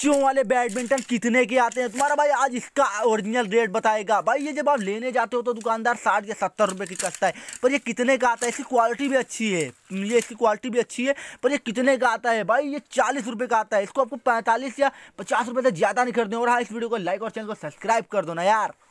बच्चों वाले बैडमिंटन कितने के आते हैं तुम्हारा भाई आज इसका ओरिजिनल रेट बताएगा भाई ये जब आप लेने जाते हो तो दुकानदार साठ या सत्तर रुपये की कसता है पर ये कितने का आता है इसकी क्वालिटी भी अच्छी है हम्म, ये इसकी क्वालिटी भी अच्छी है पर ये कितने का आता है भाई ये चालीस रुपये का आता है इसको आपको पैंतालीस या पचास रुपये से ज़्यादा नहीं खरीदने और हाँ इस वीडियो को लाइक और चैनल को सब्सक्राइब कर दो ना यार